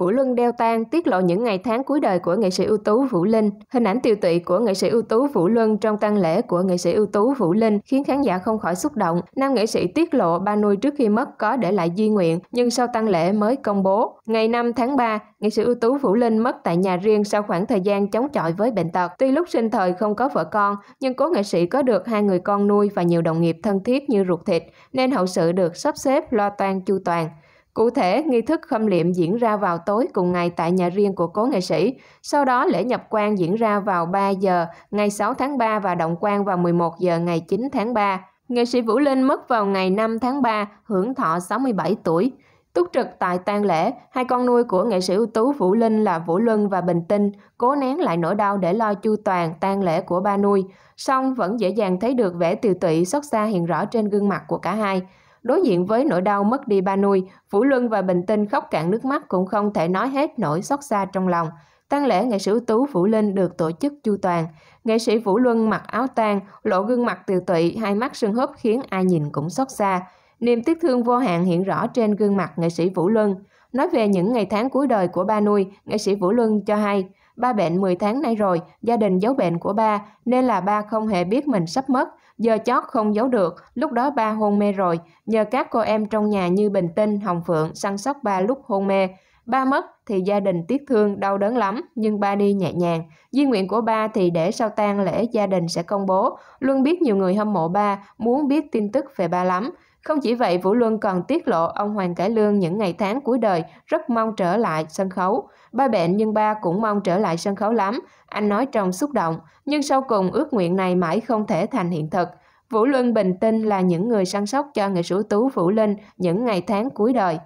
Vũ Luân đeo tang tiết lộ những ngày tháng cuối đời của nghệ sĩ ưu tú Vũ Linh. Hình ảnh tiêu tụy của nghệ sĩ ưu tú Vũ Luân trong tang lễ của nghệ sĩ ưu tú Vũ Linh khiến khán giả không khỏi xúc động. Nam nghệ sĩ tiết lộ ba nuôi trước khi mất có để lại di nguyện, nhưng sau tang lễ mới công bố. Ngày 5 tháng 3, nghệ sĩ ưu tú Vũ Linh mất tại nhà riêng sau khoảng thời gian chống chọi với bệnh tật. Tuy lúc sinh thời không có vợ con, nhưng cố nghệ sĩ có được hai người con nuôi và nhiều đồng nghiệp thân thiết như ruột thịt, nên hậu sự được sắp xếp lo toan chu toàn. Cụ thể, nghi thức khâm liệm diễn ra vào tối cùng ngày tại nhà riêng của cố nghệ sĩ. Sau đó, lễ nhập quan diễn ra vào 3 giờ ngày 6 tháng 3 và động quan vào 11 giờ ngày 9 tháng 3. Nghệ sĩ Vũ Linh mất vào ngày 5 tháng 3, hưởng thọ 67 tuổi. Túc trực tại tang lễ, hai con nuôi của nghệ sĩ ưu tú Vũ Linh là Vũ Luân và Bình Tinh cố nén lại nỗi đau để lo chu toàn tang lễ của ba nuôi, song vẫn dễ dàng thấy được vẻ tiều tụy xót xa hiện rõ trên gương mặt của cả hai. Đối diện với nỗi đau mất đi ba nuôi, Vũ Luân và Bình Tinh khóc cạn nước mắt cũng không thể nói hết nỗi xót xa trong lòng. Tang lễ nghệ sĩ ưu tú Vũ Linh được tổ chức chu toàn. Nghệ sĩ Vũ Luân mặc áo tang, lộ gương mặt tiều tụy, hai mắt sưng húp khiến ai nhìn cũng xót xa. Niềm tiếc thương vô hạn hiện rõ trên gương mặt nghệ sĩ Vũ Luân. Nói về những ngày tháng cuối đời của ba nuôi, nghệ sĩ Vũ Luân cho hay, ba bệnh 10 tháng nay rồi, gia đình giấu bệnh của ba, nên là ba không hề biết mình sắp mất. Giờ chót không giấu được, lúc đó ba hôn mê rồi, nhờ các cô em trong nhà như Bình Tinh, Hồng Phượng săn sóc ba lúc hôn mê. Ba mất thì gia đình tiếc thương, đau đớn lắm, nhưng ba đi nhẹ nhàng. Di nguyện của ba thì để sau tang lễ gia đình sẽ công bố. Luân biết nhiều người hâm mộ ba, muốn biết tin tức về ba lắm. Không chỉ vậy, Vũ Luân còn tiết lộ ông Hoàng Cải Lương những ngày tháng cuối đời rất mong trở lại sân khấu. Ba bệnh nhưng ba cũng mong trở lại sân khấu lắm, anh nói trong xúc động, nhưng sau cùng ước nguyện này mãi không thể thành hiện thực. Vũ Luân bình tinh là những người săn sóc cho nghệ sĩ tú Vũ Linh những ngày tháng cuối đời.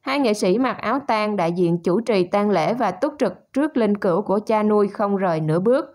Hai nghệ sĩ mặc áo tang đại diện chủ trì tang lễ và túc trực trước linh cữu của cha nuôi không rời nửa bước.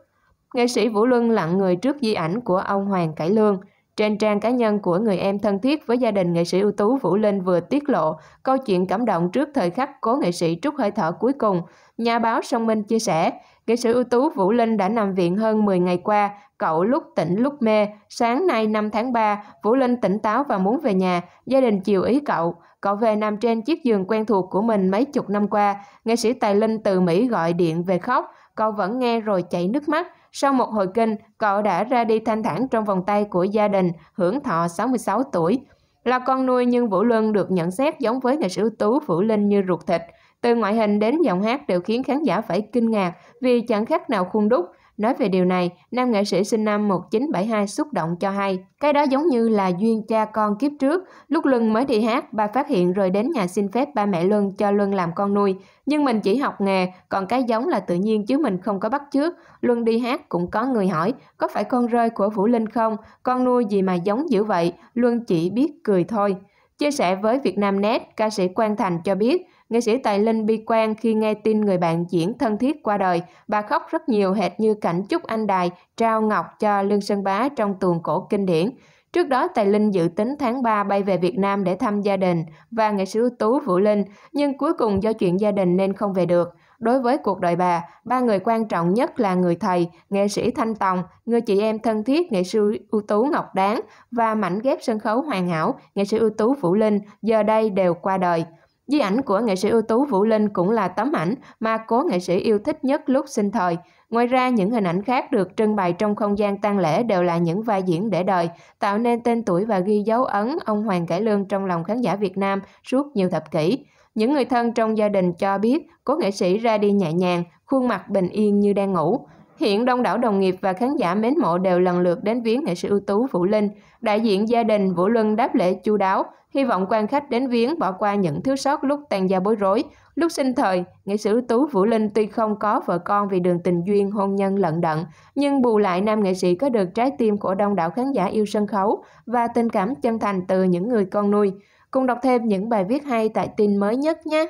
Nghệ sĩ Vũ Luân lặng người trước di ảnh của ông Hoàng Cải Lương – trên trang cá nhân của người em thân thiết với gia đình nghệ sĩ ưu tú Vũ Linh vừa tiết lộ câu chuyện cảm động trước thời khắc cố nghệ sĩ trút hơi thở cuối cùng, nhà báo Song Minh chia sẻ, Nghệ sĩ ưu tú Vũ Linh đã nằm viện hơn 10 ngày qua, cậu lúc tỉnh lúc mê. Sáng nay 5 tháng 3, Vũ Linh tỉnh táo và muốn về nhà, gia đình chiều ý cậu. Cậu về nằm trên chiếc giường quen thuộc của mình mấy chục năm qua. Nghệ sĩ Tài Linh từ Mỹ gọi điện về khóc, cậu vẫn nghe rồi chảy nước mắt. Sau một hồi kinh, cậu đã ra đi thanh thản trong vòng tay của gia đình, hưởng thọ 66 tuổi. Là con nuôi nhưng Vũ Luân được nhận xét giống với nghệ sĩ ưu tú Vũ Linh như ruột thịt. Từ ngoại hình đến giọng hát đều khiến khán giả phải kinh ngạc vì chẳng khác nào khuôn đúc. Nói về điều này, nam nghệ sĩ sinh năm 1972 xúc động cho hay. Cái đó giống như là duyên cha con kiếp trước. Lúc Luân mới đi hát, ba phát hiện rồi đến nhà xin phép ba mẹ Luân cho Luân làm con nuôi. Nhưng mình chỉ học nghề, còn cái giống là tự nhiên chứ mình không có bắt trước. Luân đi hát cũng có người hỏi, có phải con rơi của Vũ Linh không? Con nuôi gì mà giống dữ vậy? Luân chỉ biết cười thôi. Chia sẻ với việt nam net, ca sĩ Quang Thành cho biết, Nghệ sĩ Tài Linh bi quan khi nghe tin người bạn diễn thân thiết qua đời. Bà khóc rất nhiều hệt như cảnh Trúc Anh Đài trao ngọc cho Lương Sơn Bá trong tuồng cổ kinh điển. Trước đó, Tài Linh dự tính tháng 3 bay về Việt Nam để thăm gia đình và nghệ sĩ ưu tú Vũ Linh, nhưng cuối cùng do chuyện gia đình nên không về được. Đối với cuộc đời bà, ba người quan trọng nhất là người thầy, nghệ sĩ Thanh Tòng, người chị em thân thiết nghệ sĩ ưu tú Ngọc Đáng và mảnh ghép sân khấu hoàn hảo, nghệ sĩ ưu tú Vũ Linh giờ đây đều qua đời. Di ảnh của nghệ sĩ ưu tú Vũ Linh cũng là tấm ảnh mà cố nghệ sĩ yêu thích nhất lúc sinh thời. Ngoài ra, những hình ảnh khác được trưng bày trong không gian tang lễ đều là những vai diễn để đời, tạo nên tên tuổi và ghi dấu ấn ông Hoàng Cải Lương trong lòng khán giả Việt Nam suốt nhiều thập kỷ. Những người thân trong gia đình cho biết, cố nghệ sĩ ra đi nhẹ nhàng, khuôn mặt bình yên như đang ngủ. Hiện đông đảo đồng nghiệp và khán giả mến mộ đều lần lượt đến viếng nghệ sĩ ưu tú Vũ Linh. Đại diện gia đình Vũ Luân đáp lễ chu đáo, hy vọng quan khách đến viếng bỏ qua những thiếu sót lúc tàn gia bối rối. Lúc sinh thời, nghệ sĩ ưu tú Vũ Linh tuy không có vợ con vì đường tình duyên hôn nhân lận đận, nhưng bù lại nam nghệ sĩ có được trái tim của đông đảo khán giả yêu sân khấu và tình cảm chân thành từ những người con nuôi. Cùng đọc thêm những bài viết hay tại tin mới nhất nhé!